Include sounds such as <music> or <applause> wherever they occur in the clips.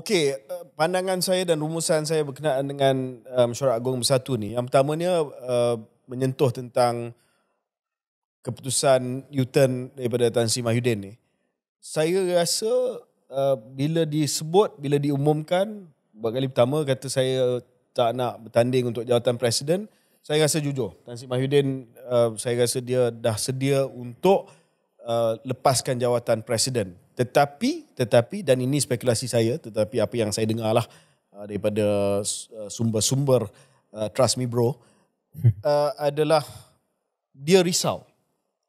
Okey, eh, pandangan saya dan rumusan saya berkenaan dengan uh, mesyuarat agung bersatu ni. Yang pertamanya uh, menyentuh tentang keputusan u daripada Tan Sri Mahyudin ni. Saya rasa uh, bila disebut, bila diumumkan, buat kali pertama kata saya tak nak bertanding untuk jawatan presiden, saya rasa jujur. Tan Sri Mahyudin uh, saya rasa dia dah sedia untuk Uh, lepaskan jawatan presiden. Tetapi, tetapi dan ini spekulasi saya, tetapi apa yang saya dengarlah uh, daripada uh, sumber-sumber uh, trust me bro <laughs> uh, adalah dia risau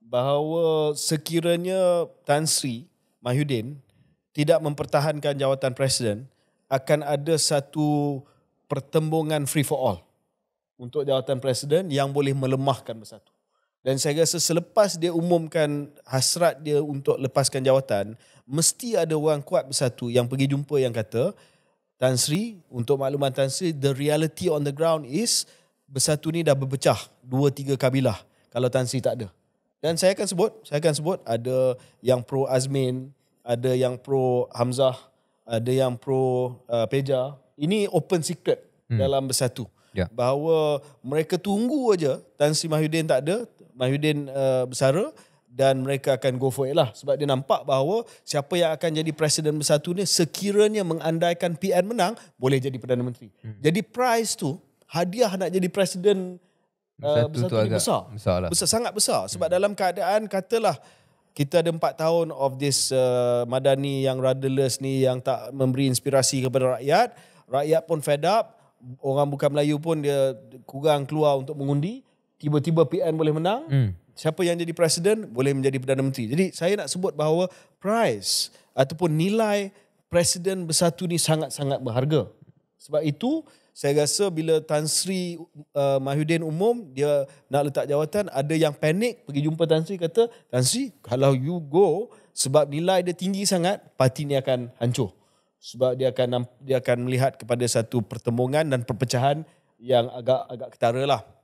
bahawa sekiranya Tan Sri Mahyudin tidak mempertahankan jawatan presiden akan ada satu pertembungan free for all untuk jawatan presiden yang boleh melemahkan bersatu. Dan saya rasa selepas dia umumkan hasrat dia untuk lepaskan jawatan, mesti ada orang kuat bersatu yang pergi jumpa yang kata, Tan Sri, untuk makluman Tan Sri, the reality on the ground is bersatu ni dah berpecah dua tiga kabilah kalau Tan Sri tak ada. Dan saya akan sebut, saya akan sebut ada yang pro Azmin, ada yang pro Hamzah, ada yang pro uh, Peja. Ini open secret hmm. dalam bersatu. Yeah. Bahawa mereka tunggu aja Tan Sri Mahyudin tak ada, Mahyudin uh, bersara dan mereka akan go for it lah. Sebab dia nampak bahawa siapa yang akan jadi presiden bersatu ni sekiranya mengandaikan PN menang boleh jadi Perdana Menteri. Hmm. Jadi prize tu hadiah nak jadi presiden bersatu, uh, bersatu tu besar. Besar, lah. besar. Sangat besar. Hmm. Sebab hmm. dalam keadaan katalah kita ada empat tahun of this uh, madani yang rudderless ni yang tak memberi inspirasi kepada rakyat. Rakyat pun fed up. Orang bukan Melayu pun dia kurang keluar untuk mengundi tiba-tiba PN boleh menang hmm. siapa yang jadi presiden boleh menjadi perdana menteri jadi saya nak sebut bahawa price ataupun nilai presiden bersatu ni sangat-sangat berharga sebab itu saya rasa bila Tan Sri uh, Mahyudin umum dia nak letak jawatan ada yang panik pergi jumpa Tan Sri kata Tan Sri kalau you go sebab nilai dia tinggi sangat parti ni akan hancur sebab dia akan dia akan melihat kepada satu pertembungan dan perpecahan yang agak agak ketara lah.